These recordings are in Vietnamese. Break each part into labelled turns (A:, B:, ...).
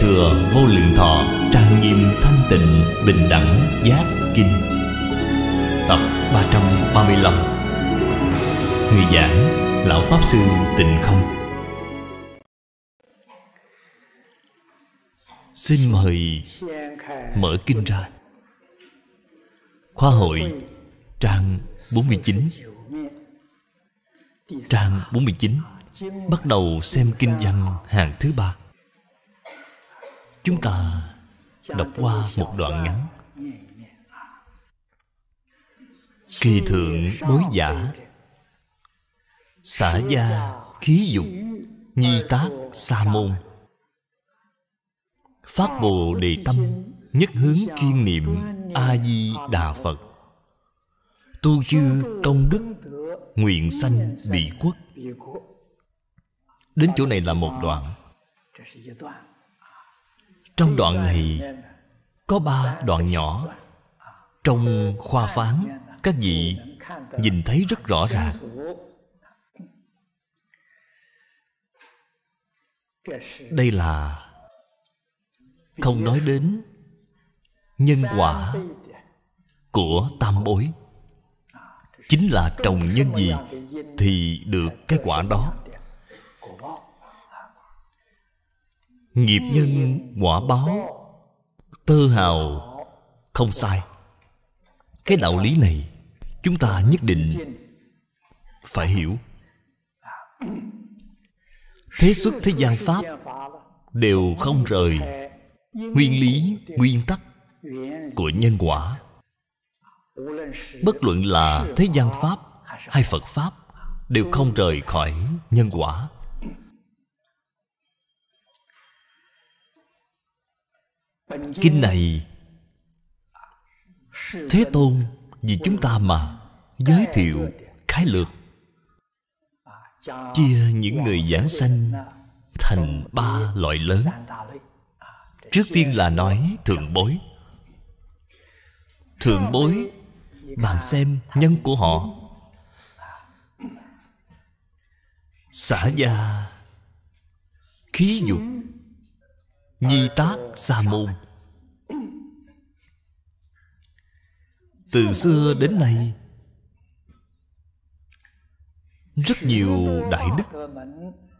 A: thừa vô lượng thọ trang nghiêm thanh tịnh bình đẳng giác kinh tập 335 người giảng lão pháp sư tịnh không xin mời mở kinh ra khóa hội trang 49 trang 49 bắt đầu xem kinh văn hàng thứ ba chúng ta đọc qua một đoạn ngắn kỳ thượng bối giả xả gia khí dục nhi tác sa môn phát bồ đề tâm nhất hướng kiên niệm a di đà phật tu chư công đức nguyện sanh bị quốc đến chỗ này là một đoạn trong đoạn này có ba đoạn nhỏ trong khoa phán các vị nhìn thấy rất rõ ràng đây là không nói đến nhân quả của tam bối chính là trồng nhân gì thì được cái quả đó nghiệp nhân quả báo tơ hào không sai cái đạo lý này chúng ta nhất định phải hiểu thế xuất thế gian pháp đều không rời nguyên lý nguyên tắc của nhân quả bất luận là thế gian pháp hay phật pháp đều không rời khỏi nhân quả Kinh này Thế Tôn vì chúng ta mà Giới thiệu khái lược Chia những người giảng sanh Thành ba loại lớn Trước tiên là nói thượng bối Thượng bối Bạn xem nhân của họ Xả gia Khí dục Nhi tác sa môn Từ xưa đến nay Rất nhiều đại đức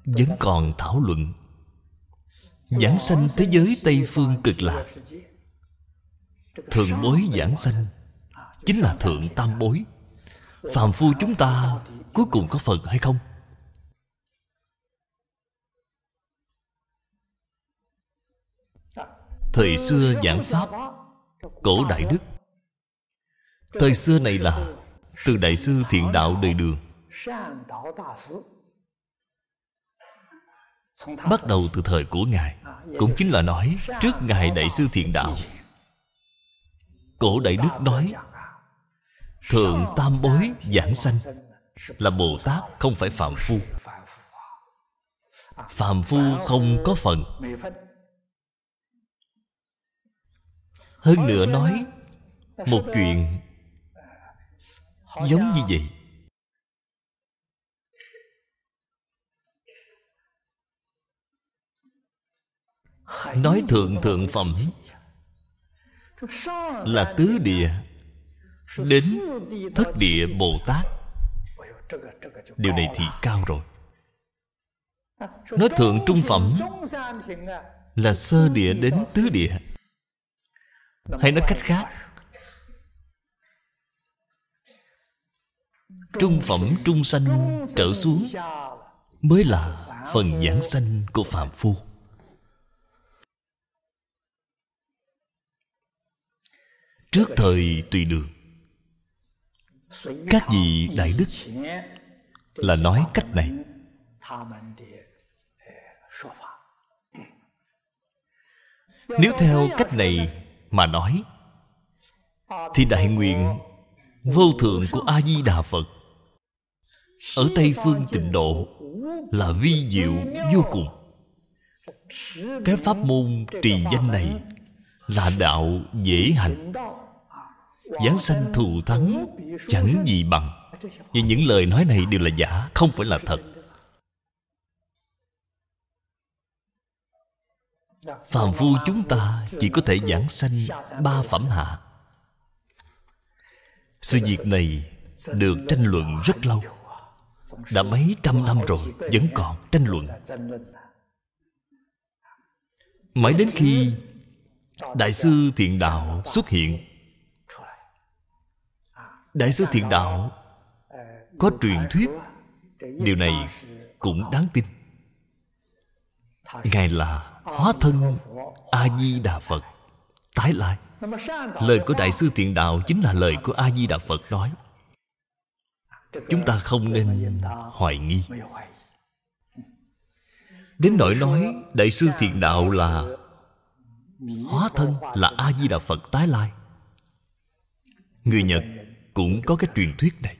A: Vẫn còn thảo luận Giảng sanh thế giới Tây Phương cực lạc Thượng bối giảng sanh Chính là Thượng Tam Bối phàm phu chúng ta cuối cùng có phần hay không? Thời xưa giảng Pháp Cổ Đại Đức Thời xưa này là Từ Đại sư Thiện Đạo Đời Đường Bắt đầu từ thời của Ngài Cũng chính là nói Trước Ngài Đại sư Thiện Đạo Cổ Đại Đức nói Thượng Tam Bối Giảng Sanh Là Bồ Tát không phải Phạm Phu Phạm Phu không có phần Hơn nữa nói Một chuyện Giống như vậy Nói thượng thượng phẩm Là tứ địa Đến thất địa Bồ Tát Điều này thì cao rồi Nói thượng trung phẩm Là sơ địa đến tứ địa hay nói cách khác trung phẩm trung sanh trở xuống mới là phần giảng sanh của phạm phu trước thời tùy đường các vị đại đức là nói cách này nếu theo cách này mà nói Thì đại nguyện vô thượng của A-di-đà Phật Ở Tây Phương tịnh độ là vi diệu vô cùng Cái pháp môn trì danh này là đạo dễ hành Giáng sanh thù thắng chẳng gì bằng Vì những lời nói này đều là giả Không phải là thật phàm phu chúng ta chỉ có thể giảng sanh ba phẩm hạ sự việc này được tranh luận rất lâu đã mấy trăm năm rồi vẫn còn tranh luận mãi đến khi đại sư thiện đạo xuất hiện đại sư thiện đạo có truyền thuyết điều này cũng đáng tin ngài là hóa thân a di đà phật tái lại lời của đại sư thiện đạo chính là lời của a di đà phật nói chúng ta không nên hoài nghi đến nỗi nói đại sư thiện đạo là hóa thân là a di đà phật tái lai người nhật cũng có cái truyền thuyết này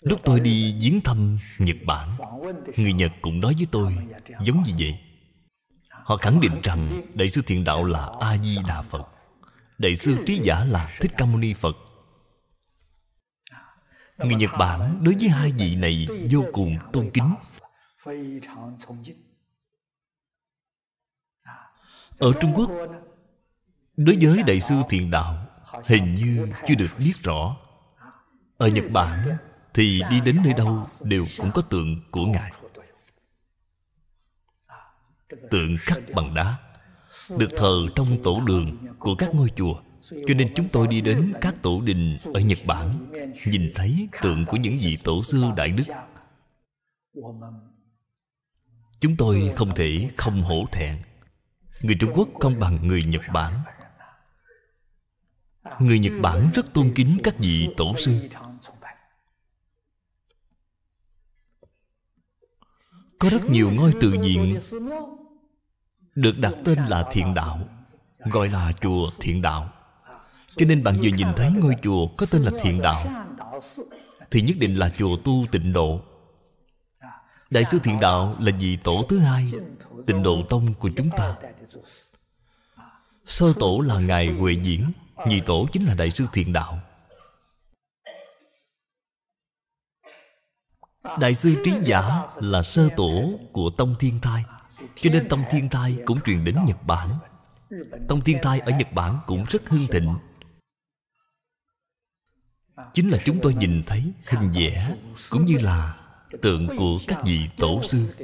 A: lúc tôi đi viếng thăm nhật bản người nhật cũng nói với tôi giống như vậy Họ khẳng định rằng Đại sư Thiện Đạo là A-di-đà Phật Đại sư Trí Giả là Thích Ca Mâu Ni Phật Người Nhật Bản đối với hai vị này vô cùng tôn kính Ở Trung Quốc Đối với Đại sư Thiện Đạo Hình như chưa được biết rõ
B: Ở Nhật Bản Thì đi đến nơi đâu đều cũng có tượng của Ngài
A: tượng khắc bằng đá được thờ trong tổ đường của các ngôi chùa cho nên chúng tôi đi đến các tổ đình ở nhật bản nhìn thấy tượng của những vị tổ sư đại đức chúng tôi không thể không hổ thẹn người trung quốc không bằng người nhật bản người nhật bản rất tôn kính các vị tổ sư Có rất nhiều ngôi tự viện Được đặt tên là thiện đạo Gọi là chùa thiện đạo Cho nên bạn vừa nhìn thấy ngôi chùa có tên là thiện đạo Thì nhất định là chùa tu tịnh độ Đại sư thiện đạo là vị tổ thứ hai Tịnh độ tông của chúng ta Sơ tổ là Ngài Huệ Diễn Nhị tổ chính là Đại sư Thiện Đạo Đại sư Trí Giả là sơ tổ của Tông Thiên Thai Cho nên Tông Thiên Thai cũng truyền đến Nhật Bản Tông Thiên Thai ở Nhật Bản cũng rất hưng thịnh Chính là chúng tôi nhìn thấy hình vẽ Cũng như là tượng của các vị tổ sư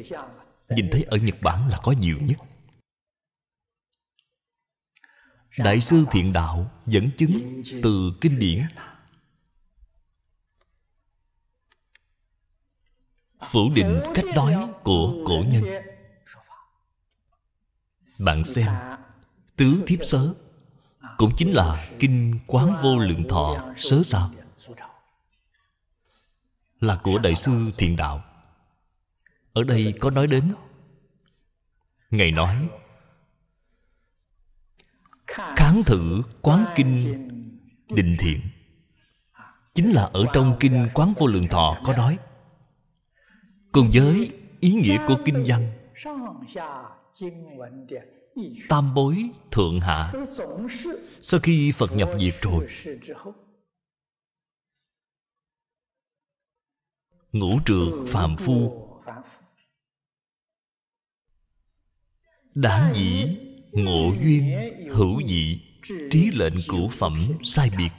A: Nhìn thấy ở Nhật Bản là có nhiều nhất Đại sư Thiện Đạo dẫn chứng từ kinh điển phủ định cách nói của cổ nhân bạn xem tứ thiếp sớ cũng chính là kinh quán vô lượng thọ sớ sao là của đại sư thiền đạo ở đây có nói đến ngày nói kháng thử quán kinh định thiện chính là ở trong kinh quán vô lượng thọ có nói Cùng với ý nghĩa của kinh văn Tam bối thượng hạ Sau khi Phật nhập diệt rồi Ngũ trượt phàm phu Đáng dĩ ngộ duyên hữu dị Trí lệnh cửu phẩm sai biệt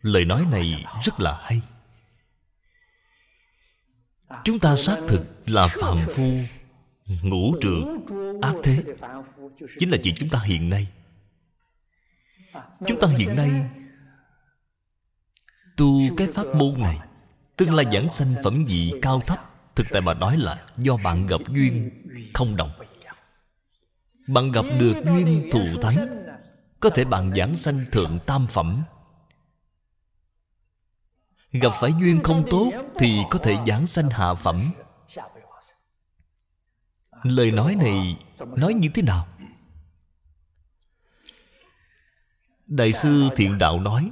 A: Lời nói này rất là hay Chúng ta xác thực là phạm phu Ngũ trượng Ác thế Chính là chuyện chúng ta hiện nay Chúng ta hiện nay Tu cái pháp môn này Tương lai giảng sanh phẩm vị cao thấp Thực tại mà nói là do bạn gặp duyên Không đồng Bạn gặp được duyên thù thắng Có thể bạn giảng sanh thượng tam phẩm gặp phải duyên không tốt thì có thể giảng sanh hạ phẩm lời nói này nói như thế nào đại sư thiện đạo nói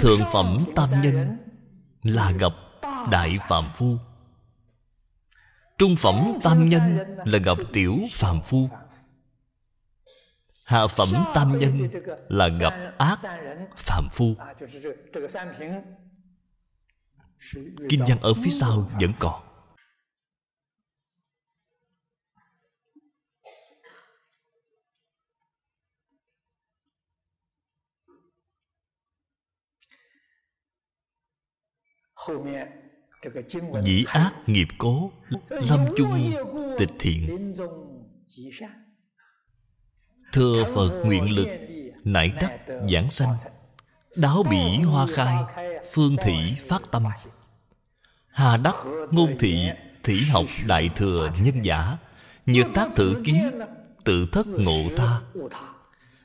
A: thượng phẩm tam nhân là gặp đại phàm phu trung phẩm tam nhân là gặp tiểu phàm phu hạ phẩm tam nhân là gặp ác phạm phu kinh văn ở phía sau vẫn còn Dĩ ác nghiệp cố Lâm chung tịch thiện Thưa Phật nguyện lực Nải đắc giảng sanh Đáo bỉ hoa khai Phương thị phát tâm Hà đắc ngôn thị Thị học đại thừa nhân giả Nhược tác thử kiến Tự thất ngộ tha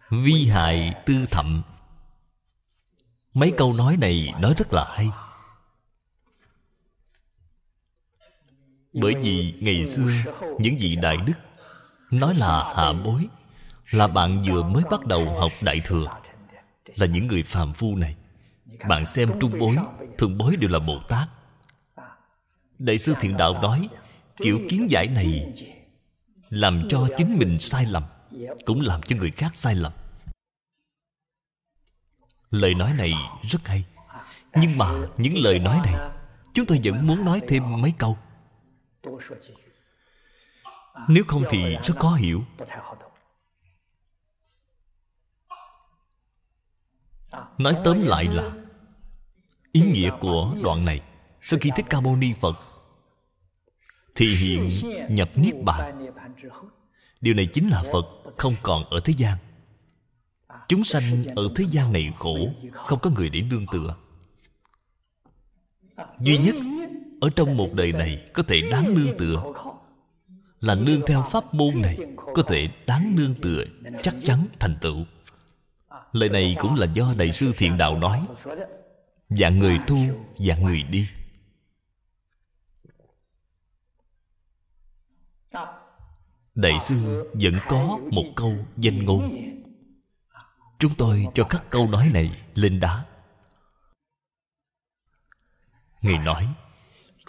A: Vi hại tư thậm Mấy câu nói này nói rất là hay
B: Bởi vì ngày xưa Những
A: vị đại đức Nói là hạ bối là bạn vừa mới bắt đầu học Đại Thừa Là những người phàm phu này Bạn xem trung bối Thượng bối đều là Bồ Tát Đại sư Thiện Đạo nói
B: Kiểu kiến giải này
A: Làm cho chính mình sai lầm Cũng làm cho người khác sai lầm Lời nói này rất hay Nhưng mà những lời nói này Chúng tôi vẫn muốn nói thêm mấy câu Nếu không thì rất khó hiểu Nói tóm lại là Ý nghĩa của đoạn này Sau khi Thích Ca Mâu Ni Phật Thì hiện nhập Niết Bàn Điều này chính là Phật Không còn ở thế gian Chúng sanh ở thế gian này khổ Không có người để nương tựa Duy nhất Ở trong một đời này Có thể đáng nương tựa Là nương theo pháp môn này Có thể đáng nương tựa Chắc chắn thành tựu Lời này cũng là do Đại sư Thiện Đạo nói Dạng người tu, dạng người đi Đại sư vẫn có một câu danh ngôn Chúng tôi cho các câu nói này lên đá Ngài nói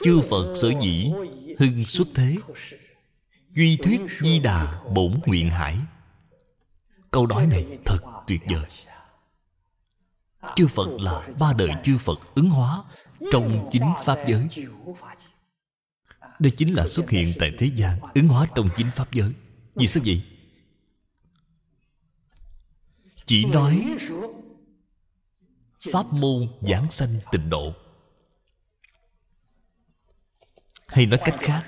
A: Chư Phật sở dĩ hưng xuất thế Duy thuyết di đà bổn nguyện hải Câu nói này thật tuyệt vời chư phật là ba đời chư phật ứng hóa trong chính pháp giới đây chính là xuất hiện tại thế gian ứng hóa trong chính pháp giới vì sao vậy chỉ nói pháp môn giảng sanh tịnh độ hay nói cách khác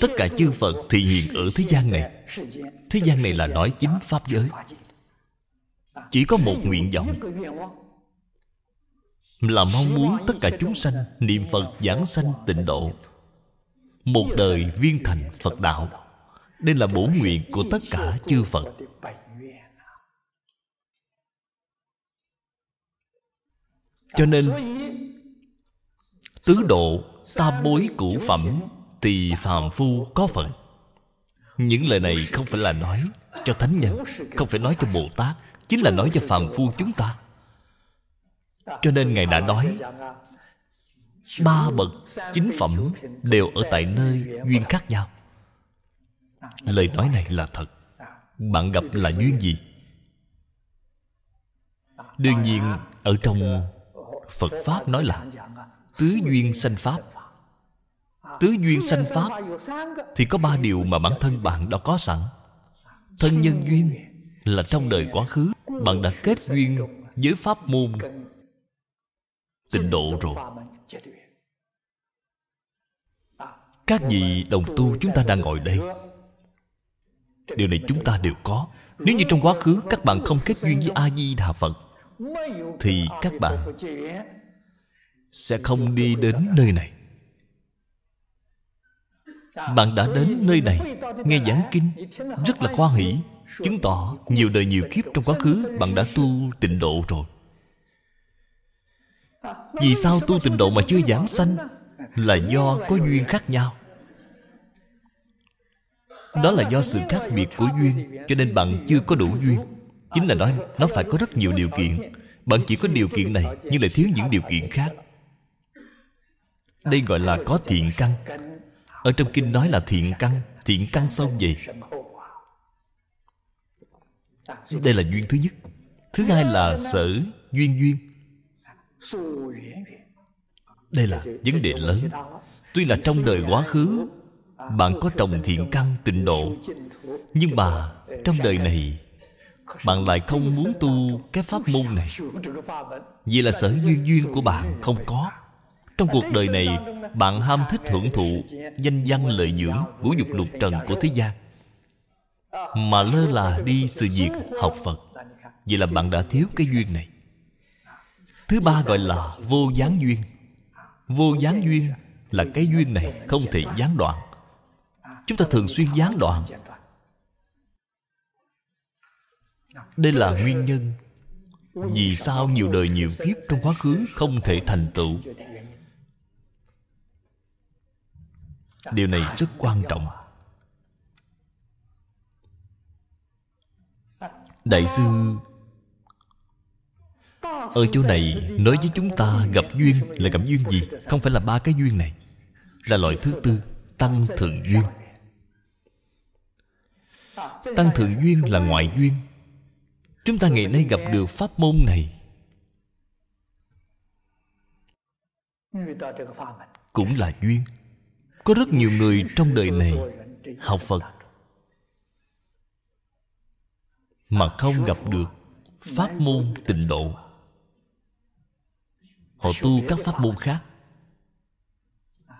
A: tất cả chư phật thì hiện ở thế gian này thế gian này là nói chính pháp giới chỉ có một nguyện vọng Là mong muốn tất cả chúng sanh Niệm Phật giảng sanh tịnh độ Một đời viên thành Phật đạo Đây là bổ nguyện của tất cả chư Phật Cho nên Tứ độ Ta bối cửu phẩm Tỳ phàm phu có phận Những lời này không phải là nói cho thánh nhân Không phải nói cho Bồ Tát chính là nói cho phàm phu chúng ta cho nên ngài đã nói ba bậc chính phẩm đều ở tại nơi duyên khác nhau lời nói này là thật bạn gặp là duyên gì đương nhiên ở trong phật pháp nói là tứ duyên sanh pháp tứ duyên sanh pháp thì có ba điều mà bản thân bạn đã có sẵn thân nhân duyên là trong đời quá khứ bạn đã kết duyên với pháp môn Tịnh độ rồi Các vị đồng tu chúng ta đang ngồi đây Điều này chúng ta đều có Nếu như trong quá khứ các bạn không kết duyên với A-di-đà Phật Thì các bạn Sẽ không đi đến nơi này
B: bạn đã đến nơi này Nghe giảng kinh
A: Rất là khoa hỷ Chứng tỏ nhiều đời nhiều kiếp trong quá khứ Bạn đã tu tịnh độ rồi Vì sao tu tịnh độ mà chưa giảng sanh Là do có duyên khác nhau Đó là do sự khác biệt của duyên Cho nên bạn chưa có đủ duyên Chính là nói nó phải có rất nhiều điều kiện Bạn chỉ có điều kiện này Nhưng lại thiếu những điều kiện khác Đây gọi là có thiện căn ở trong kinh nói là thiện căn Thiện căn xong gì? Đây là duyên thứ nhất Thứ hai là sở duyên duyên
B: Đây là vấn đề lớn
A: Tuy là trong đời quá khứ Bạn có trồng thiện căn tịnh độ Nhưng mà trong đời này Bạn lại không muốn tu cái pháp môn này Vì là sở duyên duyên của bạn không có trong cuộc đời này Bạn ham thích hưởng thụ Danh văn lợi dưỡng Của dục lục trần của thế gian Mà lơ là đi sự việc học Phật Vậy là bạn đã thiếu cái duyên này Thứ ba gọi là vô gián duyên Vô gián duyên là cái duyên này không thể gián đoạn Chúng ta thường xuyên gián đoạn Đây là nguyên nhân Vì sao nhiều đời nhiều kiếp trong quá khứ không thể thành tựu điều này rất quan trọng đại sư ở chỗ này nói với chúng ta gặp duyên là gặp duyên gì không phải là ba cái duyên này là loại thứ tư tăng thượng duyên tăng thượng duyên là ngoại duyên chúng ta ngày nay gặp được pháp môn này cũng là duyên có rất nhiều người trong đời này học phật mà không gặp được pháp môn tịnh độ họ tu các pháp môn khác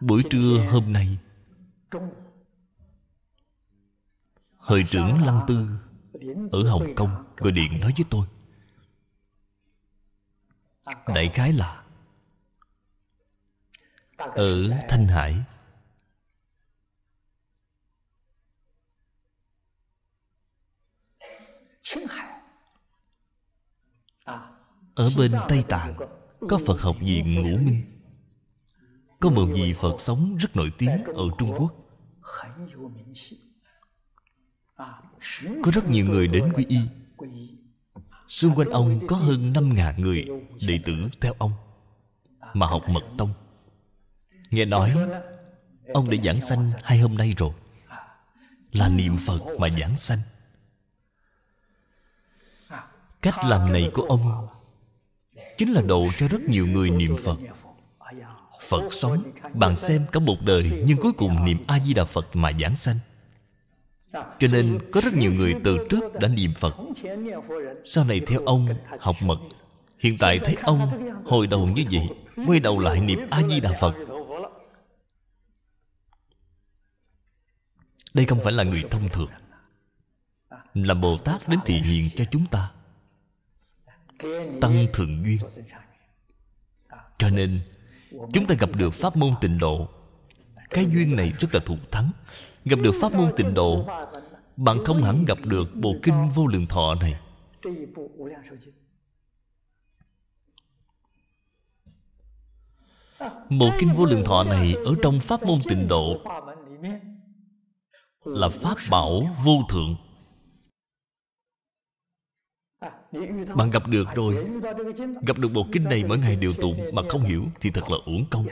A: buổi trưa hôm nay Hội trưởng Lăng Tư Ở Hồng Kông Gọi điện nói với tôi Đại khái là Ở Thanh Hải À, ở bên Tây Tạng Có Phật học viện Ngũ Minh Có một vị Phật sống rất nổi tiếng ở Trung Quốc à, Có rất nhiều người đến quy y Xung quanh ông có hơn năm ngàn người đệ tử theo ông à, Mà học mật tông Nghe nói Ông đã giảng sanh hai hôm nay rồi Là niệm Phật mà giảng sanh cách làm này của ông chính là độ cho rất nhiều người niệm phật phật sống bạn xem cả một đời nhưng cuối cùng niệm a di đà phật mà giảng sanh cho nên có rất nhiều người từ trước đã niệm phật sau này theo ông học mật hiện tại thấy ông hồi đầu như vậy quay đầu lại niệm a di đà phật đây không phải là người thông thường là bồ tát đến thị hiện cho chúng ta tăng thượng duyên cho nên chúng ta gặp được pháp môn tịnh độ cái duyên này rất là thù thắng gặp được pháp môn tịnh độ bạn không hẳn gặp được bộ kinh vô lượng thọ này bộ kinh vô lượng thọ này ở trong pháp môn tịnh độ là pháp bảo vô thượng Bạn gặp được rồi Gặp được bộ kinh này mỗi ngày đều tụng Mà không hiểu thì thật là uổng công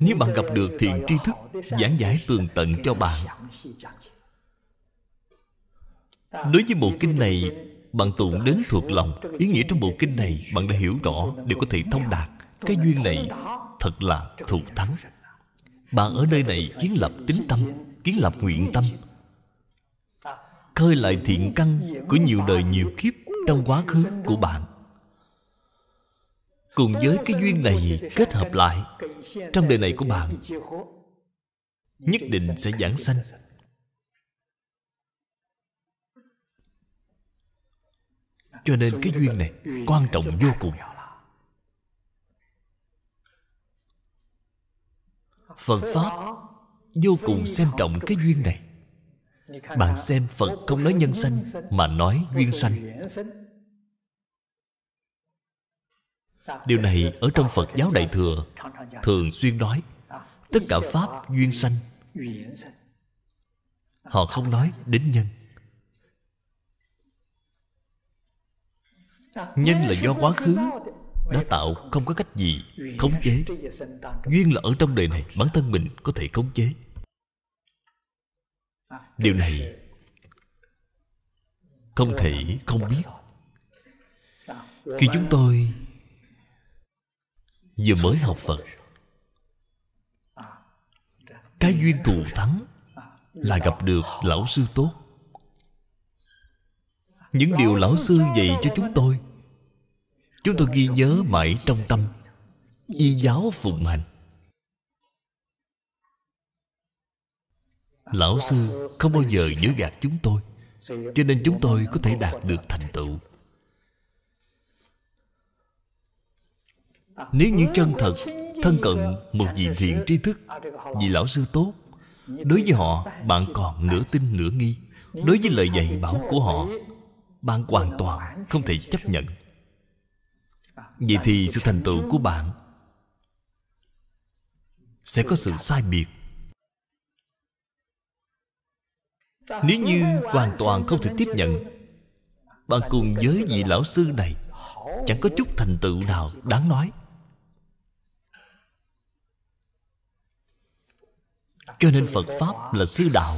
A: Nếu bạn gặp được thiện tri thức Giảng giải tường tận cho bạn Đối với bộ kinh này Bạn tụng đến thuộc lòng Ý nghĩa trong bộ kinh này Bạn đã hiểu rõ Đều có thể thông đạt Cái duyên này thật là thù thắng Bạn ở nơi này kiến lập tính tâm Kiến lập nguyện tâm khơi lại thiện căn của nhiều đời nhiều kiếp trong quá khứ của bạn cùng với cái duyên này kết hợp lại trong đời này của bạn nhất định sẽ giảng sanh cho nên cái duyên này quan trọng vô cùng phật pháp vô cùng xem trọng cái duyên này bạn xem phật không nói nhân sanh mà nói duyên sanh điều này ở trong phật giáo đại thừa thường xuyên nói tất cả pháp duyên sanh họ không nói đến nhân nhân là do quá khứ đã tạo không có cách gì khống chế duyên là ở trong đời này bản thân mình có thể khống chế điều này không thể không biết khi chúng tôi vừa mới học phật cái duyên thù thắng là gặp được lão sư tốt những điều lão sư dạy cho chúng tôi chúng tôi ghi nhớ mãi trong tâm y giáo phụng hành Lão sư không bao giờ nhớ gạt chúng tôi Cho nên chúng tôi có thể đạt được thành tựu Nếu như chân thật Thân cận một vị thiện tri thức Vì lão sư tốt
B: Đối với họ bạn còn nửa
A: tin nửa nghi Đối với lời dạy bảo của họ Bạn hoàn toàn không thể chấp nhận Vậy thì sự thành tựu của bạn Sẽ có sự sai biệt Nếu như hoàn toàn không thể tiếp nhận Bạn cùng với vị lão sư này Chẳng có chút thành tựu nào đáng nói Cho nên Phật Pháp là sư đạo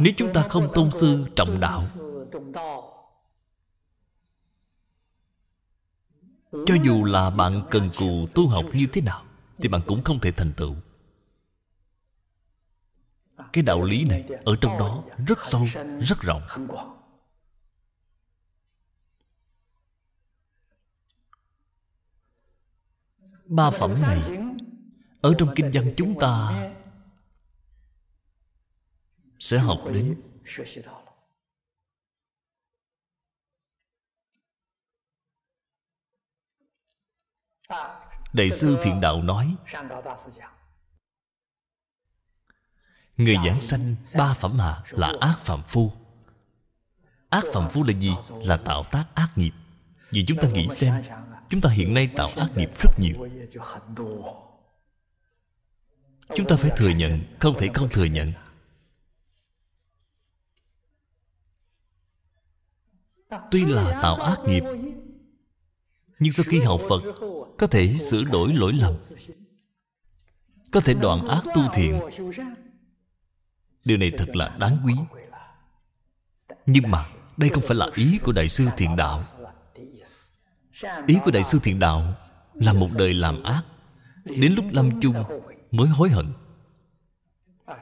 A: Nếu chúng ta không tôn sư trọng đạo Cho dù là bạn cần cù tu học như thế nào Thì bạn cũng không thể thành tựu cái đạo lý này ở trong đó rất sâu rất rộng ba phẩm này ở trong kinh văn chúng ta sẽ học đến đại sư thiện đạo nói Người giảng sanh ba phẩm hạ là ác phạm phu Ác phạm phu là gì? Là tạo tác ác nghiệp Vì chúng ta nghĩ xem Chúng ta hiện nay tạo ác nghiệp rất nhiều Chúng ta phải thừa nhận Không thể không thừa nhận Tuy là tạo ác nghiệp
B: Nhưng sau khi học Phật Có thể sửa đổi lỗi lầm
A: Có thể đoạn ác tu thiện Điều này thật là đáng quý Nhưng mà Đây không phải là ý của Đại sư Thiện Đạo Ý của Đại sư Thiện Đạo Là một đời làm ác Đến lúc lâm chung mới hối hận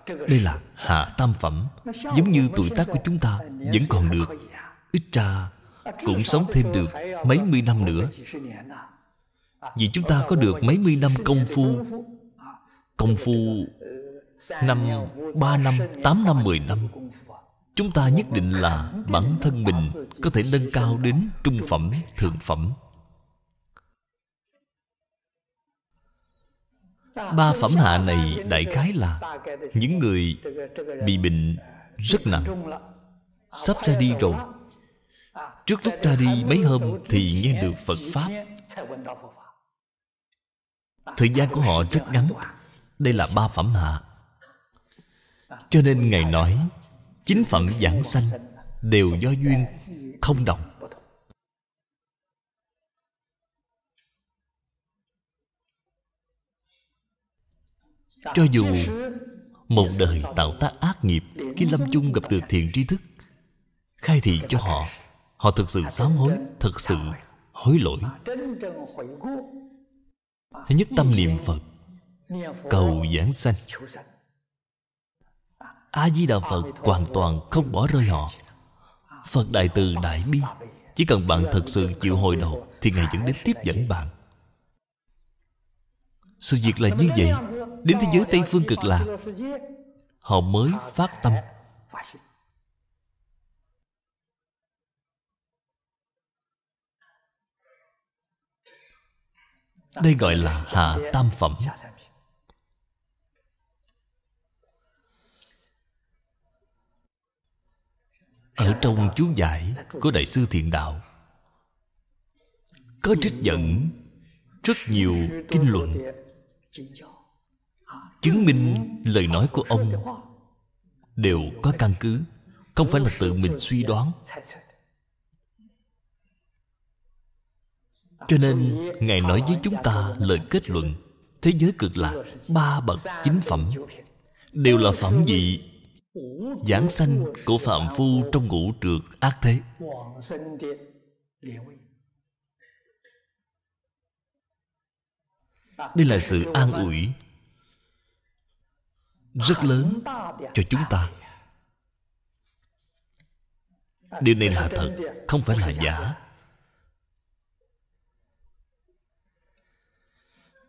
A: Đây là hạ tam phẩm Giống như tuổi tác của chúng ta Vẫn còn được Ít ra cũng sống thêm được Mấy mươi năm nữa Vì chúng ta có được mấy mươi năm công phu Công phu Năm ba năm, tám năm, mười năm Chúng ta nhất định là bản thân mình Có thể nâng cao đến trung phẩm, thượng phẩm Ba phẩm hạ này đại khái là Những người bị bệnh rất nặng Sắp ra đi rồi à, Trước lúc ra đi mấy hôm thì nghe được Phật Pháp Thời gian của họ rất ngắn Đây là ba phẩm hạ cho nên ngài nói chính phận giảng sanh đều do duyên không đồng cho dù một đời tạo tác ác nghiệp khi lâm chung gặp được thiện tri thức khai thị cho họ họ thực sự sám hối thực sự hối lỗi nhất tâm niệm phật cầu giảng sanh a di đà phật hoàn toàn không bỏ rơi họ phật đại từ đại bi chỉ cần bạn thật sự chịu hồi đầu thì ngài vẫn đến tiếp dẫn bạn sự việc là như vậy đến thế giới tây phương cực lạc họ mới phát tâm đây gọi là hạ tam phẩm Ở trong chú giải của Đại sư Thiện Đạo Có trích dẫn rất nhiều kinh luận Chứng minh lời nói của ông Đều có căn cứ Không phải là tự mình suy đoán Cho nên Ngài nói với chúng ta lời kết luận Thế giới cực lạc Ba bậc chính phẩm Đều là phẩm vị giảng sanh của phạm phu trong ngũ trượt ác thế đây là sự an ủi rất lớn cho chúng ta điều này là thật không phải là giả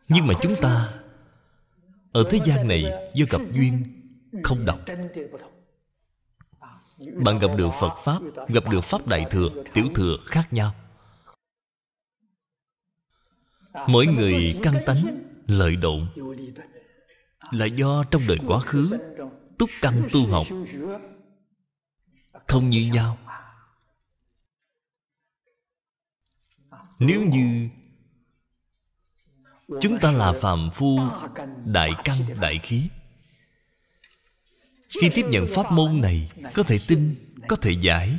A: nhưng mà chúng ta ở thế gian này do gặp duyên không đọc bạn gặp được phật pháp gặp được pháp đại thừa tiểu thừa khác nhau mỗi người căng tánh lợi độn là do trong đời quá khứ túc căng tu học không như nhau nếu như chúng ta là phàm phu đại căn đại khí khi tiếp nhận pháp môn này Có thể tin, có thể giải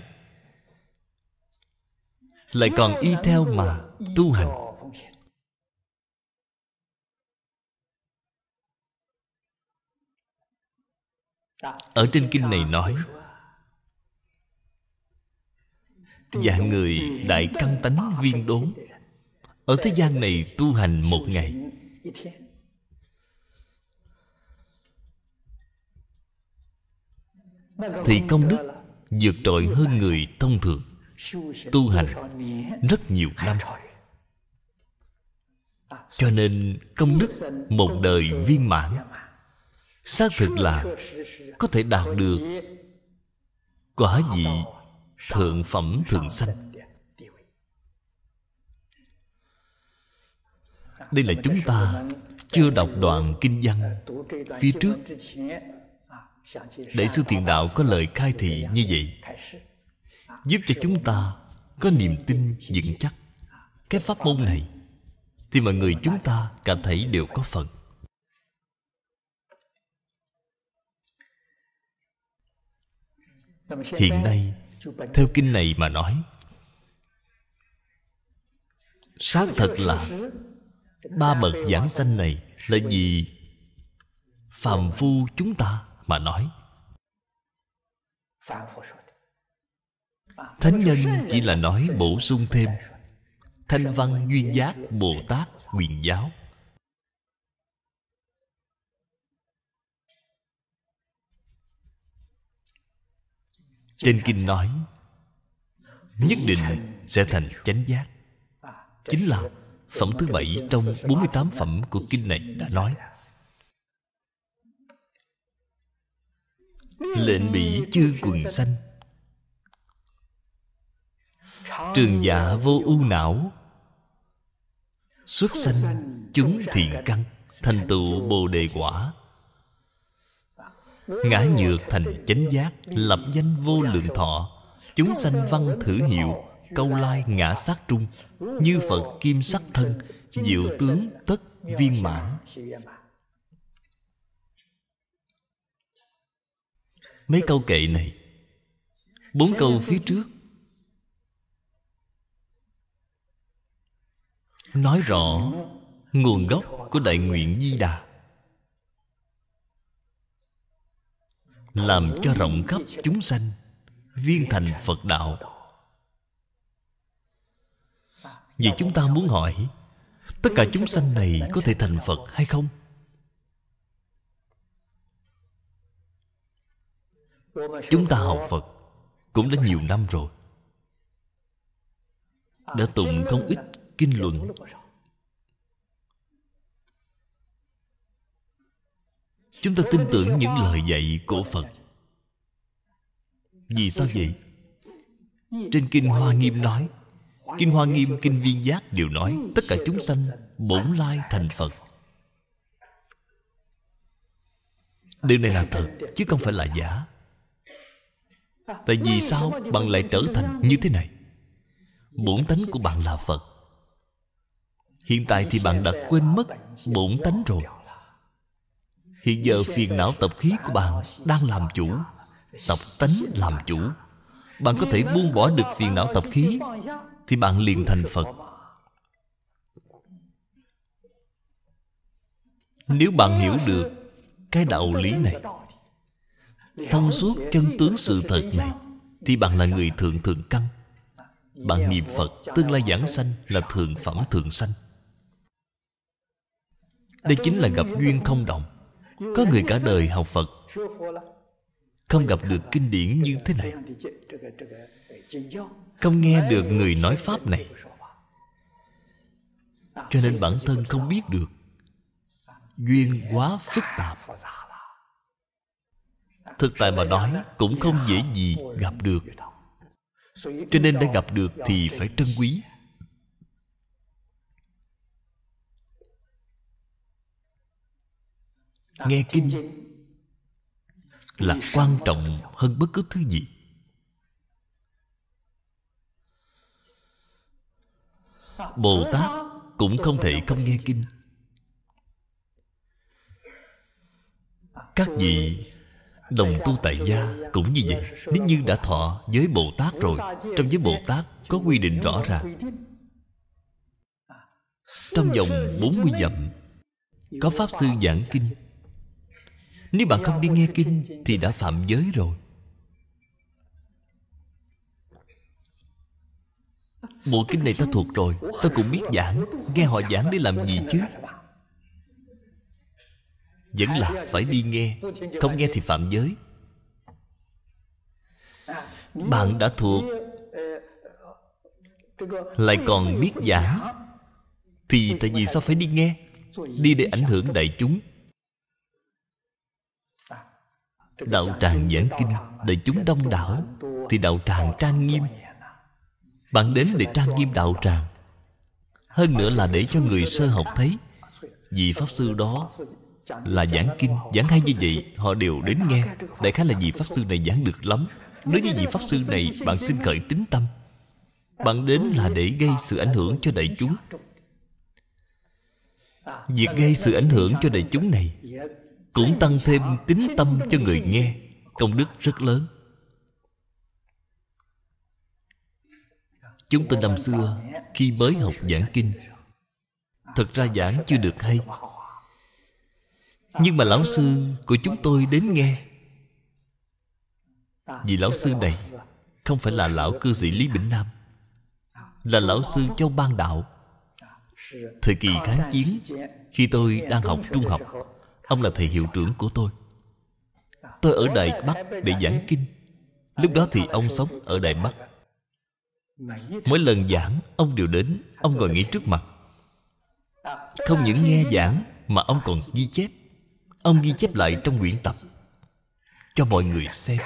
A: Lại còn y theo mà tu hành Ở trên kinh này nói Dạng người đại căn tánh viên đốn Ở thế gian này tu hành một ngày Thì công đức vượt trội hơn người thông thường Tu hành rất nhiều năm Cho nên công đức một đời viên mãn Xác thực là có thể đạt được Quả vị thượng phẩm thượng sanh Đây là chúng ta chưa đọc đoạn kinh văn Phía trước Đại sư Thiền Đạo có lời khai thị như vậy Giúp cho chúng ta có niềm tin vững chắc Cái pháp môn này Thì mọi người chúng ta cả thấy đều có phần Hiện nay Theo kinh này mà nói Xác thật là Ba bậc giảng sanh này Là gì phàm phu chúng ta mà nói Thánh nhân chỉ là nói bổ sung thêm Thanh văn duyên giác Bồ Tát quyền giáo Trên kinh nói Nhất định sẽ thành chánh giác Chính là phẩm thứ bảy trong 48 phẩm của kinh này đã nói Lệnh bỉ chư quần sanh Trường giả vô ưu não Xuất sanh chúng thiện căn Thành tựu bồ đề quả Ngã nhược thành chánh giác Lập danh vô lượng thọ Chúng sanh văn thử hiệu Câu lai ngã sát trung Như Phật kim sắc thân Diệu tướng tất viên mãn Mấy câu kệ này Bốn câu phía trước Nói rõ Nguồn gốc của đại nguyện Di Đà Làm cho rộng khắp chúng sanh Viên thành Phật Đạo Vì chúng ta muốn hỏi Tất cả chúng sanh này có thể thành Phật hay không? Chúng ta học Phật Cũng đã nhiều năm rồi Đã tụng không ít kinh luận Chúng ta tin tưởng những lời dạy của Phật Vì sao vậy? Trên Kinh Hoa Nghiêm nói Kinh Hoa Nghiêm, Kinh Viên Giác đều nói Tất cả chúng sanh bổn lai thành Phật Điều này là thật Chứ không phải là giả Tại vì sao bạn lại trở thành như thế này Bổn tánh của bạn là Phật Hiện tại thì bạn đã quên mất bổn tánh rồi Hiện giờ phiền não tập khí của bạn đang làm chủ Tập tánh làm chủ Bạn có thể buông bỏ được phiền não tập khí Thì bạn liền thành Phật Nếu bạn hiểu được cái đạo lý này thông suốt chân tướng sự thật này thì bạn là người thượng thượng căn
B: bạn niệm phật tương lai giảng sanh
A: là thượng phẩm thượng sanh đây chính là gặp duyên thông đồng có người cả đời học phật không gặp được kinh điển như thế này không nghe được người nói pháp này cho nên bản thân không biết được duyên quá phức tạp thực tại mà nói cũng không dễ gì gặp được cho nên đã gặp được thì phải trân quý nghe kinh là quan trọng hơn bất cứ thứ gì bồ tát cũng không thể không nghe kinh các vị Đồng tu tại gia cũng như vậy Nếu như đã thọ giới Bồ Tát rồi Trong giới Bồ Tát có quy định rõ ràng Trong vòng 40 dặm Có Pháp Sư giảng kinh Nếu bạn không đi nghe kinh Thì đã phạm giới rồi
B: Bộ kinh này ta thuộc rồi Ta cũng biết giảng Nghe họ giảng để làm gì chứ
A: vẫn là phải đi nghe Không nghe thì phạm giới
B: Bạn đã thuộc
A: Lại còn biết giảng Thì tại vì sao phải đi nghe Đi để ảnh hưởng đại chúng Đạo tràng giảng kinh Đại chúng đông đảo Thì đạo tràng trang nghiêm Bạn đến để trang nghiêm đạo tràng Hơn nữa là để cho người sơ học thấy Vị Pháp Sư đó là giảng kinh giảng hay như vậy họ đều đến nghe đại khái là vị pháp sư này giảng được lắm đối với vị pháp sư này bạn xin khởi tính tâm bạn đến là để gây à, sự ảnh hưởng cho đại chúng việc gây sự ảnh hưởng cho đại chúng này cũng tăng thêm tính tâm cho người nghe công đức rất lớn chúng tôi năm xưa khi mới học giảng kinh thật ra giảng chưa được hay nhưng mà lão sư của chúng tôi đến nghe Vì lão sư này Không phải là lão cư sĩ Lý bình Nam Là lão sư Châu Ban Đạo Thời kỳ kháng chiến Khi tôi đang học trung học Ông là thầy hiệu trưởng của tôi Tôi ở Đài Bắc để giảng kinh Lúc đó thì ông sống ở Đài Bắc Mỗi lần giảng Ông đều đến Ông ngồi nghỉ trước mặt Không những nghe giảng Mà ông còn ghi chép Ông ghi chép lại trong quyển tập Cho mọi người xem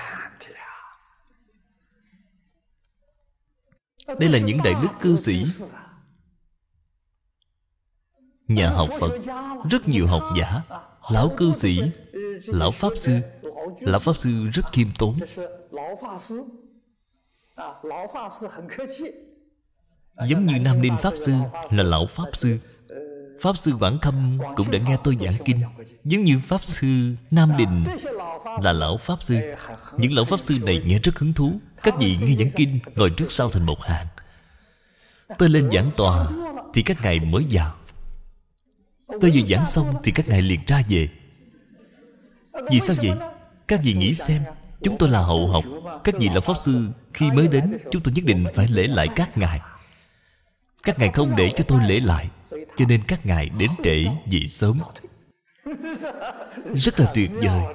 A: Đây là những đại đức cư sĩ Nhà học Phật Rất nhiều học giả Lão cư sĩ Lão Pháp Sư Lão Pháp Sư rất khiêm tốn Giống như Nam Ninh Pháp Sư Là Lão Pháp Sư Pháp Sư Quảng Khâm cũng đã nghe tôi giảng kinh Giống như Pháp Sư Nam Đình là lão Pháp Sư Những lão Pháp Sư này nghe rất hứng thú Các vị nghe giảng kinh ngồi trước sau thành một hàng Tôi lên giảng tòa thì các ngài mới vào Tôi vừa giảng xong thì các ngài liền ra về Vì sao vậy? Các vị nghĩ xem Chúng tôi là hậu học Các vị là Pháp Sư Khi mới đến chúng tôi nhất định phải lễ lại các ngài Các ngài không để cho tôi lễ lại cho nên các ngài đến trễ dậy sớm rất là tuyệt vời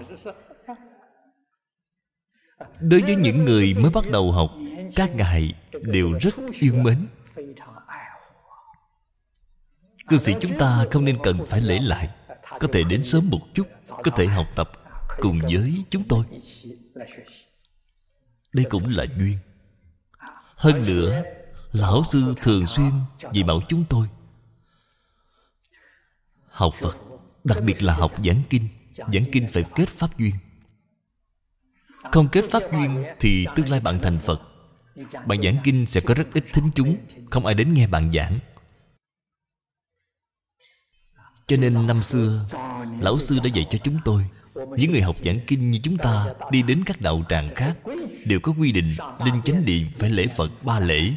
A: đối với những người mới bắt đầu học các ngài đều rất yêu mến cư sĩ chúng ta không nên cần phải lễ lại có thể đến sớm một chút có thể học tập cùng với chúng tôi đây cũng là duyên hơn nữa lão sư thường xuyên dạy bảo chúng tôi Học Phật Đặc biệt là học giảng kinh Giảng kinh phải kết pháp duyên Không kết pháp duyên Thì tương lai bạn thành Phật Bạn giảng kinh sẽ có rất ít thính chúng Không ai đến nghe bạn giảng Cho nên năm xưa Lão sư đã dạy cho chúng tôi Những người học giảng kinh như chúng ta Đi đến các đạo tràng khác Đều có quy định Linh chánh điện phải lễ Phật ba lễ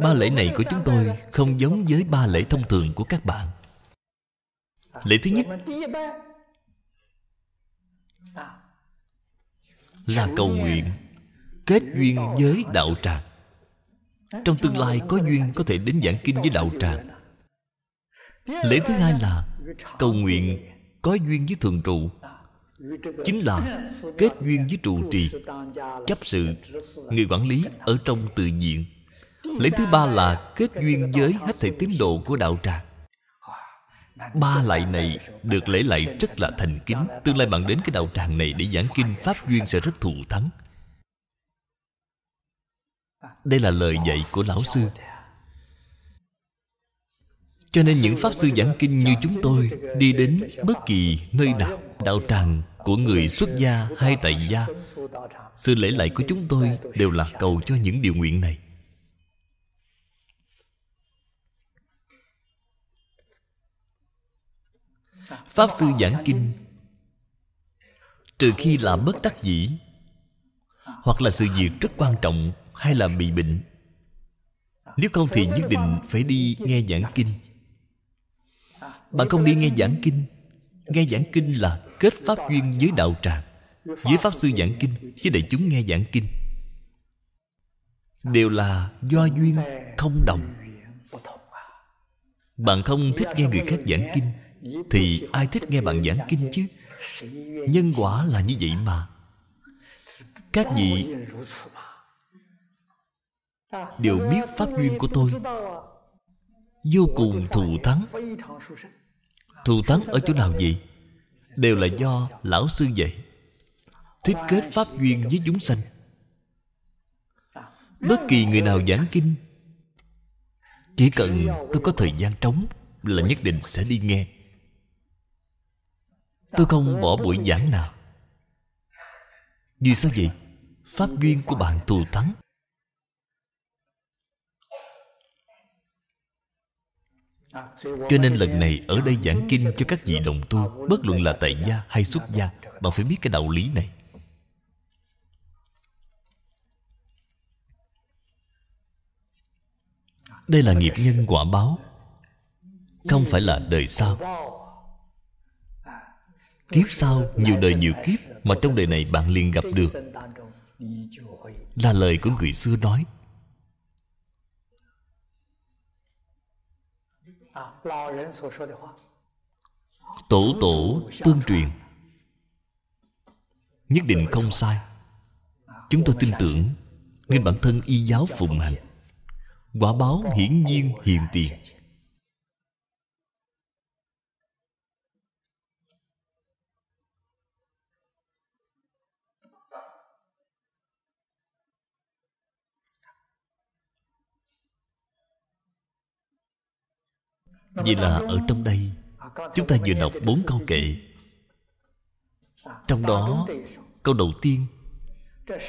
B: Ba lễ này của chúng tôi
A: Không giống với ba lễ thông thường của các bạn lễ thứ nhất là cầu nguyện kết duyên với đạo tràng trong tương lai có duyên có thể đến giảng kinh với đạo tràng lễ thứ hai là cầu nguyện có duyên với thường trụ chính là kết duyên với trụ trì chấp sự người quản lý ở trong từ diện lễ thứ ba là kết duyên với hết thảy tín đồ của đạo tràng Ba lại này được lễ lại rất là thành kính Tương lai bạn đến cái đạo tràng này để giảng kinh Pháp duyên sẽ rất thù thắng Đây là lời dạy của lão sư Cho nên những Pháp sư giảng kinh như chúng tôi Đi đến bất kỳ nơi nào Đạo tràng của người xuất gia hay tại gia Sự lễ lại của chúng tôi đều là cầu cho những điều nguyện này Pháp Sư giảng kinh Trừ khi là bất đắc dĩ Hoặc là sự việc rất quan trọng Hay là bị bệnh Nếu không thì nhất định phải đi nghe giảng kinh Bạn không đi nghe giảng kinh Nghe giảng kinh là kết pháp duyên với đạo tràng Với Pháp Sư giảng kinh Với đại chúng nghe giảng kinh Đều là do duyên không đồng Bạn không thích nghe người khác giảng kinh thì ai thích nghe bạn giảng kinh chứ Nhân quả là như vậy mà Các vị Đều biết pháp duyên của tôi Vô cùng thù thắng Thù thắng ở chỗ nào vậy Đều là do lão sư dạy Thiết kết pháp duyên với chúng sanh Bất kỳ người nào giảng kinh Chỉ cần tôi có thời gian trống Là nhất định sẽ đi nghe Tôi không bỏ buổi giảng nào Vì sao vậy? Pháp duyên của bạn thù thắng Cho nên lần này ở đây giảng kinh cho các vị đồng tu Bất luận là tại gia hay xuất gia Bạn phải biết cái đạo lý này Đây là nghiệp nhân quả báo Không phải là đời sau Kiếp sau nhiều đời nhiều kiếp Mà trong đời này bạn liền gặp được Là lời của người xưa nói Tổ tổ tương truyền Nhất định không sai Chúng tôi tin tưởng Nên bản thân y giáo phụng hành Quả báo hiển nhiên hiện tiền
B: Vì là ở trong đây Chúng ta vừa đọc bốn câu kệ
A: Trong đó Câu đầu tiên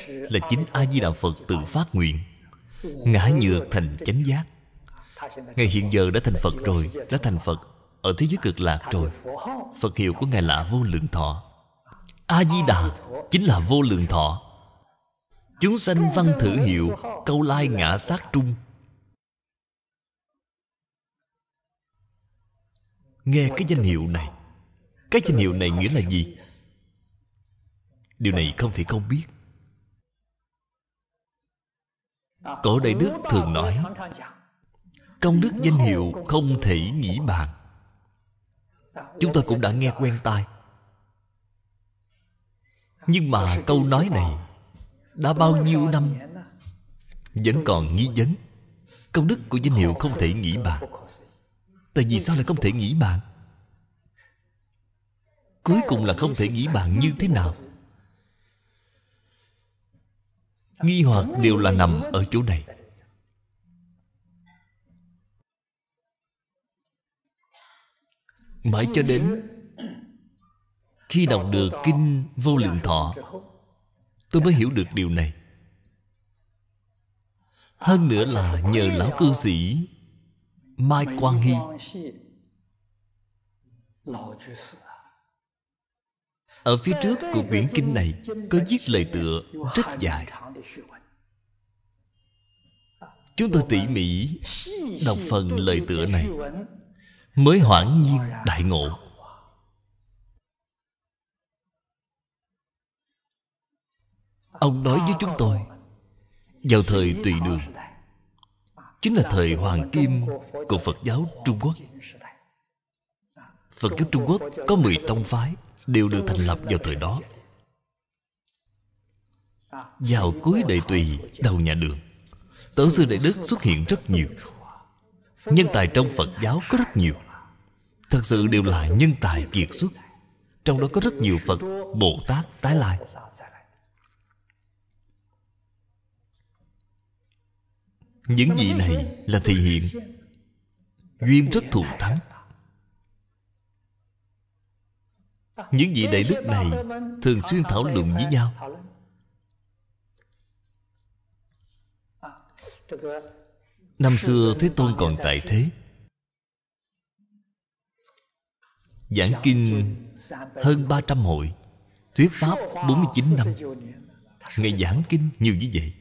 A: Là chính A-di-đà Phật tự phát nguyện Ngã nhược thành chánh giác Ngài hiện giờ đã thành Phật rồi Đã thành Phật Ở thế giới cực lạc rồi Phật hiệu của Ngài là vô lượng thọ A-di-đà Chính là vô lượng thọ Chúng sanh văn thử hiệu Câu lai ngã sát trung nghe cái danh hiệu này cái danh hiệu này nghĩa là gì điều này không thể không biết cổ đại đức thường nói công đức danh hiệu không thể nghĩ bàn chúng tôi cũng đã nghe quen tai nhưng mà câu nói này đã bao nhiêu năm vẫn còn nghi vấn công đức của danh hiệu không thể nghĩ bàn Tại vì ừ. sao lại không thể nghĩ bạn Cuối cùng là không thể nghĩ bạn như thế nào Nghi hoặc đều là nằm ở chỗ này Mãi cho đến Khi đọc được Kinh Vô Lượng Thọ Tôi mới hiểu được điều này Hơn nữa là nhờ Lão Cư Sĩ Mai Quang Hy Ở phía trước của quyển kinh này Có viết lời tựa rất dài Chúng tôi tỉ mỉ Đọc phần lời tựa này Mới hoảng nhiên đại ngộ Ông nói với chúng tôi Vào thời tùy đường chính là thời hoàng kim của Phật giáo Trung Quốc. Phật giáo Trung Quốc có 10 tông phái đều được thành lập vào thời đó. Vào cuối đại tùy đầu nhà đường Tổ sư Đại Đức xuất hiện rất nhiều Nhân tài trong Phật giáo có rất nhiều Thật sự đều là nhân tài kiệt xuất Trong đó có rất nhiều Phật Bồ Tát Tái Lai những gì này là thể hiện duyên rất thù thắng những vị đại đức này thường xuyên thảo luận với nhau năm xưa thế tôn còn tại thế giảng kinh hơn 300 hội thuyết pháp 49 năm ngày giảng kinh nhiều như vậy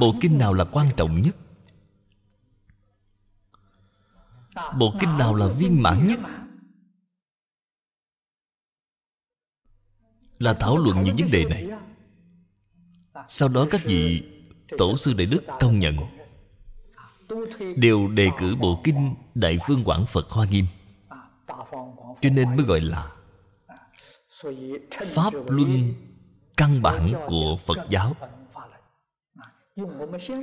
A: Bộ kinh nào là quan trọng nhất Bộ kinh nào là viên mãn nhất Là thảo luận những vấn đề này Sau đó các vị Tổ sư Đại Đức công nhận Đều đề cử bộ kinh Đại Phương Quảng Phật Hoa Nghiêm Cho nên mới gọi là Pháp Luân Căn bản của Phật giáo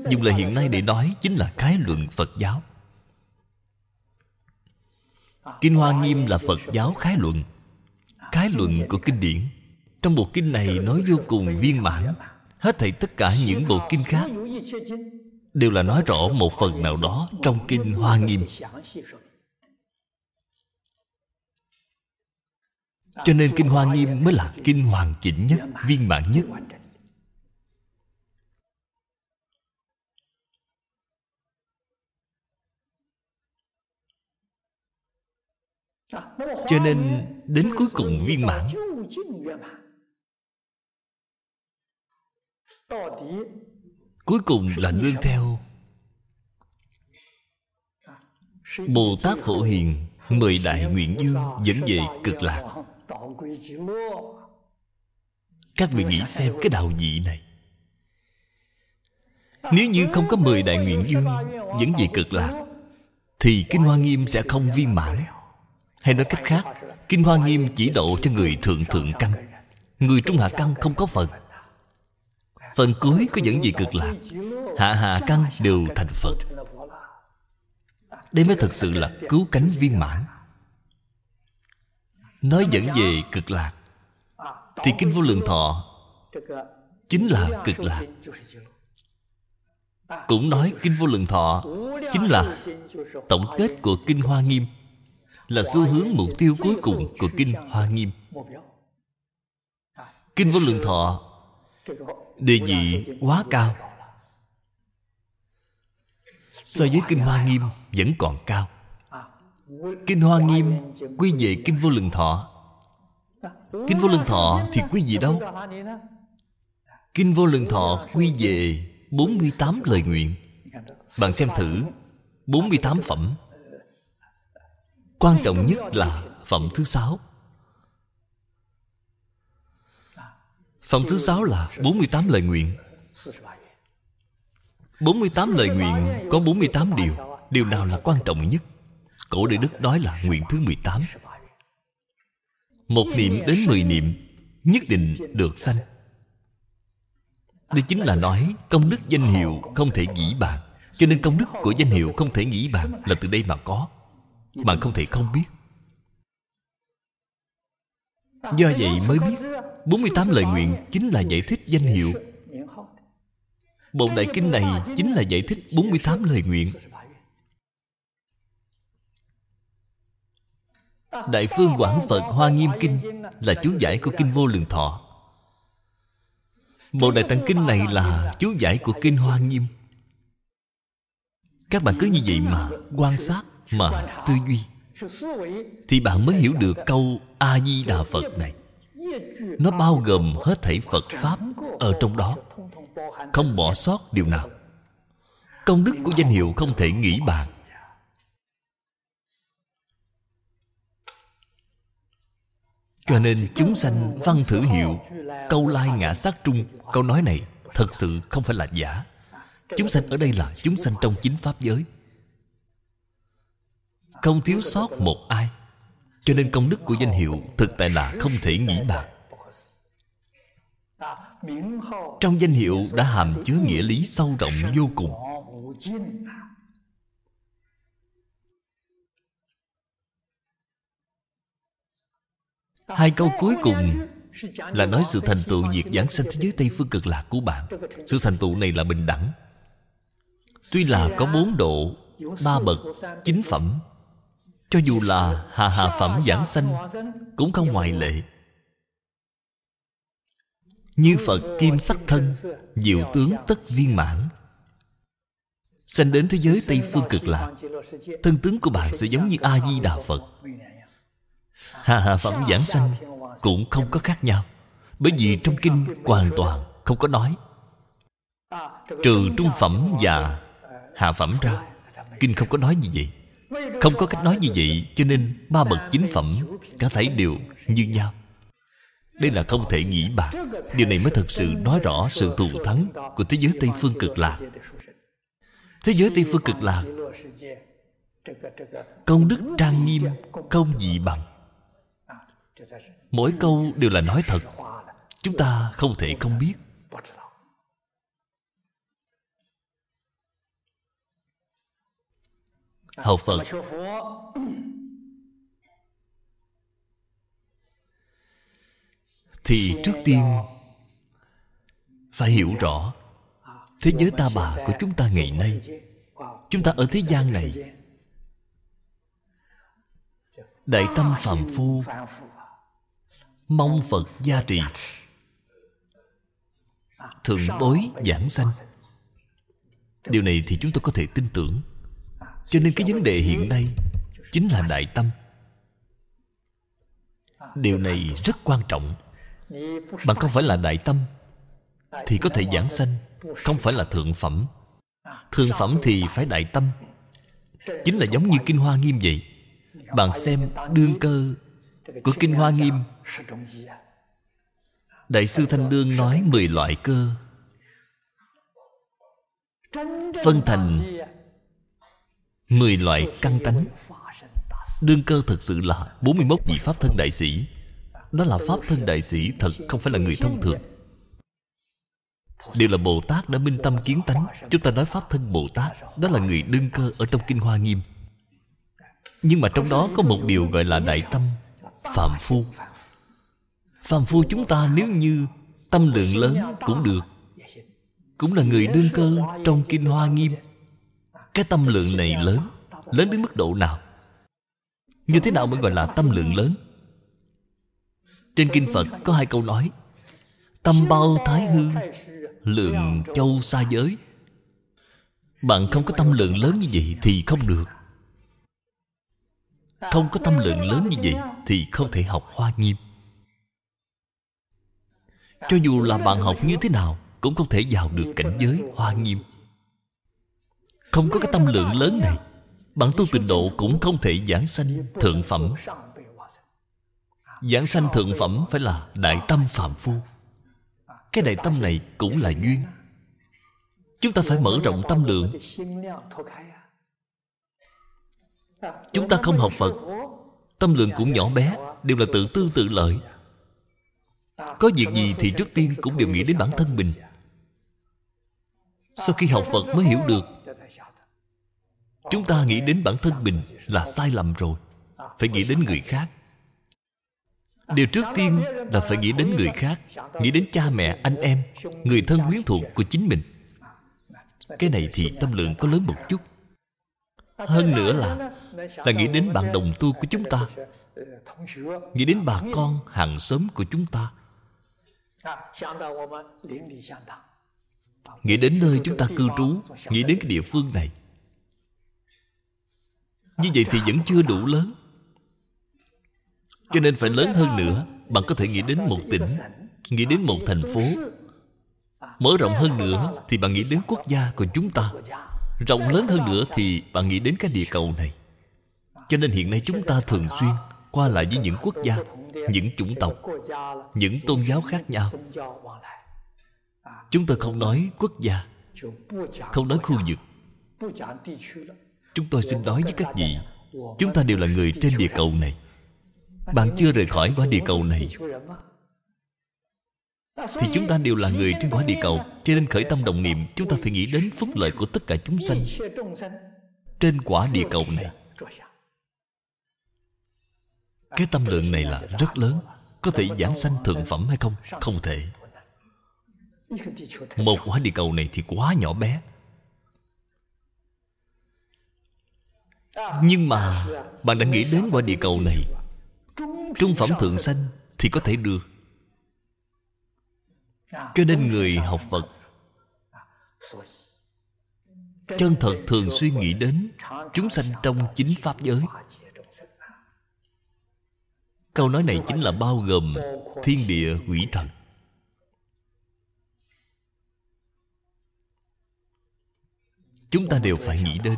A: dùng lời hiện nay để nói chính là khái luận phật giáo kinh hoa nghiêm là phật giáo khái luận khái luận của kinh điển trong bộ kinh này nói vô cùng viên mãn hết thảy tất cả những bộ kinh khác đều là nói rõ một phần nào đó trong kinh hoa nghiêm cho nên kinh hoa nghiêm mới là kinh hoàn chỉnh nhất viên mãn nhất cho nên đến cuối cùng viên mãn cuối cùng là nương theo bồ tát phổ hiền mời đại nguyện dương dẫn về cực lạc các vị nghĩ xem cái đạo dị này Nếu như không có mời đại nguyện dương Dẫn về cực lạc Thì Kinh Hoa Nghiêm sẽ không viên mãn hay nói cách khác Kinh Hoa Nghiêm chỉ độ cho người thượng thượng căn Người trung hạ căn không có phần Phần cuối có những gì cực lạc Hạ hạ căn đều thành Phật Đây mới thật sự là cứu cánh viên mãn Nói dẫn về cực lạc Thì Kinh Vô Lượng Thọ Chính là cực lạc Cũng nói Kinh Vô Lượng Thọ Chính là tổng kết của Kinh Hoa Nghiêm là xu hướng mục tiêu cuối cùng của Kinh Hoa Nghiêm Kinh Vô Lượng Thọ đề nghị quá cao So với Kinh Hoa Nghiêm vẫn còn cao Kinh Hoa Nghiêm quy về Kinh Vô Lượng Thọ Kinh Vô Lượng Thọ thì quy gì đâu? Kinh Vô Lượng Thọ quy về 48 lời nguyện Bạn xem thử 48 phẩm Quan trọng nhất là phẩm thứ sáu Phẩm thứ sáu là 48 lời nguyện 48 lời nguyện có 48 điều Điều nào là quan trọng nhất? Cổ Đại Đức nói là nguyện thứ 18 Một niệm đến 10 niệm Nhất định được sanh Đây chính là nói Công đức danh hiệu không thể nghĩ bàn Cho nên công đức của danh hiệu không thể nghĩ bàn Là từ đây mà có bạn không thể không biết Do vậy mới biết 48 lời nguyện chính là giải thích danh hiệu Bộ Đại Kinh này chính là giải thích 48 lời nguyện Đại Phương Quảng Phật Hoa Nghiêm Kinh Là chú giải của Kinh Vô Lượng Thọ Bộ Đại Tạng Kinh này là chú giải của Kinh Hoa Nghiêm Các bạn cứ như vậy mà quan sát mà tư duy thì bạn mới hiểu được câu a di đà phật này nó bao gồm hết thảy phật pháp ở trong đó không bỏ sót điều nào công đức của danh hiệu không thể nghĩ bàn cho nên chúng sanh văn thử hiệu câu lai ngã sát trung câu nói này thật sự không phải là giả chúng sanh ở đây là chúng sanh trong chính pháp giới không thiếu sót một ai Cho nên công đức của danh hiệu Thực tại là không thể nghĩ bàn Trong danh hiệu đã hàm chứa nghĩa lý sâu rộng vô cùng Hai câu cuối cùng là nói sự thành tựu diệt giảng sanh thế giới Tây Phương Cực Lạc của bạn. Sự thành tựu này là bình đẳng. Tuy là có bốn độ, ba bậc, chín phẩm, cho dù là hạ hạ phẩm giảng sanh Cũng không ngoại lệ Như Phật kim sắc thân Diệu tướng tất viên mãn Sanh đến thế giới Tây Phương cực lạc Thân tướng của bạn sẽ giống như A-di-đà Phật Hạ hạ phẩm giảng sanh Cũng không có khác nhau Bởi vì trong kinh hoàn toàn không có nói Trừ trung phẩm và hạ phẩm ra Kinh không có nói như vậy không có cách nói như vậy Cho nên ba bậc chính phẩm Cả thấy đều như nhau Đây là không thể nghĩ bạc Điều này mới thật sự nói rõ sự thù thắng Của thế giới Tây Phương cực lạc Thế giới Tây Phương cực lạc Công đức trang nghiêm công dị bằng Mỗi câu đều là nói thật Chúng ta không thể không biết Học Phật Thì trước tiên Phải hiểu rõ Thế giới ta bà của chúng ta ngày nay Chúng ta ở thế gian này Đại tâm phàm phu Mong Phật gia trì Thượng bối giảng sanh Điều này thì chúng tôi có thể tin tưởng cho nên cái vấn đề hiện nay chính là đại tâm điều này rất quan trọng bạn không phải là đại tâm thì có thể giảng sanh không phải là thượng phẩm thượng phẩm thì phải đại tâm chính là giống như kinh hoa nghiêm vậy bạn xem đương cơ
B: của kinh hoa nghiêm
A: đại sư thanh đương nói mười loại cơ phân thành mười loại căn tánh Đương cơ thật sự là 41 vị Pháp thân đại sĩ Đó là Pháp thân đại sĩ thật không phải là người thông thường Đều là Bồ Tát đã minh tâm kiến tánh Chúng ta nói Pháp thân Bồ Tát Đó là người đương cơ ở trong Kinh Hoa Nghiêm Nhưng mà trong đó có một điều gọi là Đại Tâm Phạm Phu Phạm Phu chúng ta nếu như tâm lượng lớn cũng được Cũng là người đương cơ trong Kinh Hoa Nghiêm cái tâm lượng này lớn Lớn đến mức độ nào Như thế nào mới gọi là tâm lượng lớn Trên Kinh Phật có hai câu nói Tâm bao thái hư Lượng châu xa giới Bạn không có tâm lượng lớn như vậy Thì không được Không có tâm lượng lớn như vậy Thì không thể học hoa nghiêm Cho dù là bạn học như thế nào Cũng không thể vào được cảnh giới hoa nghiêm không có cái tâm lượng lớn này Bạn tu tịnh độ cũng không thể giảng sanh thượng phẩm Giảng sanh thượng phẩm phải là đại tâm phạm phu Cái đại tâm này cũng là duyên Chúng ta phải mở rộng tâm lượng Chúng ta không học Phật Tâm lượng cũng nhỏ bé Đều là tự tư tự lợi Có việc gì thì trước tiên cũng đều nghĩ đến bản thân mình Sau khi học Phật mới hiểu được Chúng ta nghĩ đến bản thân mình là sai lầm rồi Phải nghĩ đến người khác Điều trước tiên là phải nghĩ đến người khác Nghĩ đến cha mẹ, anh em Người thân quyến thuộc của chính mình Cái này thì tâm lượng có lớn một chút Hơn nữa là Là nghĩ đến bạn đồng tu của chúng ta Nghĩ đến bà con, hàng xóm của chúng ta Nghĩ đến nơi chúng ta cư trú Nghĩ đến cái địa phương này như vậy thì vẫn chưa đủ lớn Cho nên phải lớn hơn nữa Bạn có thể nghĩ đến một tỉnh Nghĩ đến một thành phố Mở rộng hơn nữa Thì bạn nghĩ đến quốc gia của chúng ta Rộng lớn hơn nữa thì bạn nghĩ đến cái địa cầu này Cho nên hiện nay chúng ta thường xuyên Qua lại với những quốc gia Những chủng tộc Những tôn giáo khác nhau Chúng tôi không nói quốc gia Không nói khu vực Chúng tôi xin nói với các vị Chúng ta đều là người trên địa cầu này Bạn chưa rời khỏi quả địa cầu này Thì chúng ta đều là người trên quả địa cầu Cho nên khởi tâm đồng niệm Chúng ta phải nghĩ đến phúc lợi của tất cả chúng sanh Trên quả địa cầu này Cái tâm lượng này là rất lớn Có thể giảng sanh thượng phẩm hay không? Không thể Một quả địa cầu này thì quá nhỏ bé Nhưng mà Bạn đã nghĩ đến quả địa cầu này Trung phẩm thượng sanh Thì có thể được Cho nên người học Phật Chân thật thường suy nghĩ đến Chúng sanh trong chính Pháp giới Câu nói này chính là bao gồm Thiên địa quỷ thần Chúng ta đều phải nghĩ đến